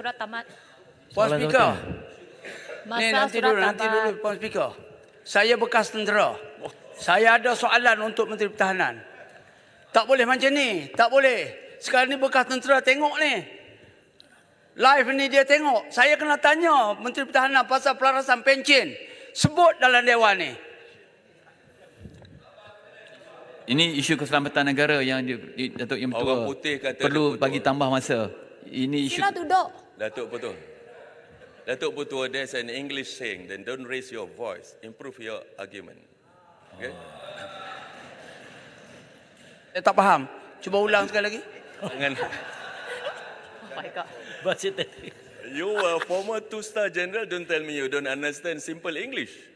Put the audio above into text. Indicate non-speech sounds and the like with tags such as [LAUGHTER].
surat tamat. Puan Speaker. Masa Ini nanti dulu, nanti dulu Puan Speaker. Saya bekas tentera. Saya ada soalan untuk Menteri Pertahanan. Tak boleh macam ni. Tak boleh. Sekarang ni bekas tentera tengok ni. Live ni dia tengok. Saya kena tanya Menteri Pertahanan pasal pelarasan pencin. Sebut dalam Dewan ni. Ini isu keselamatan negara yang di, Datuk Yang Orang perlu bagi tambah masa ini isu. Sila duduk. Datuk Putua. Datuk Putua, there's an English saying, then don't raise your voice, improve your argument. Okay? Saya [LAUGHS] tak faham. Cuba ulang sekali lagi. Dengan... Oh my God. Baca tadi. You a former two-star general, don't tell me you don't understand simple English.